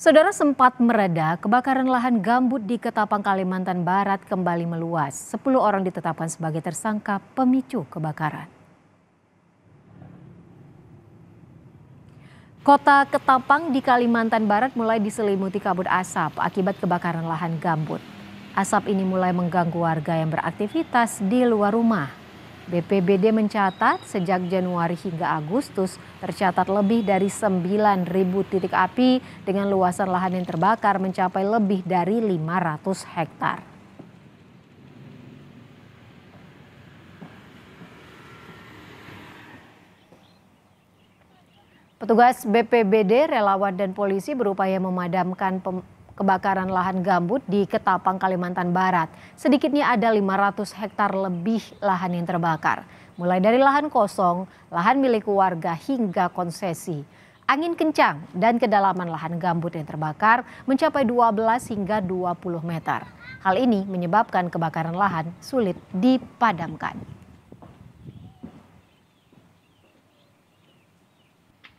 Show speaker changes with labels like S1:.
S1: Saudara sempat mereda, kebakaran lahan gambut di Ketapang, Kalimantan Barat kembali meluas. Sepuluh orang ditetapkan sebagai tersangka pemicu kebakaran. Kota Ketapang di Kalimantan Barat mulai diselimuti kabut asap akibat kebakaran lahan gambut. Asap ini mulai mengganggu warga yang beraktivitas di luar rumah. BPBD mencatat sejak Januari hingga Agustus tercatat lebih dari 9.000 titik api dengan luasan lahan yang terbakar mencapai lebih dari 500 hektar. Petugas BPBD, relawan dan polisi berupaya memadamkan kebakaran lahan gambut di Ketapang, Kalimantan Barat. Sedikitnya ada 500 hektar lebih lahan yang terbakar. Mulai dari lahan kosong, lahan milik warga hingga konsesi. Angin kencang dan kedalaman lahan gambut yang terbakar mencapai 12 hingga 20 meter. Hal ini menyebabkan kebakaran lahan sulit dipadamkan.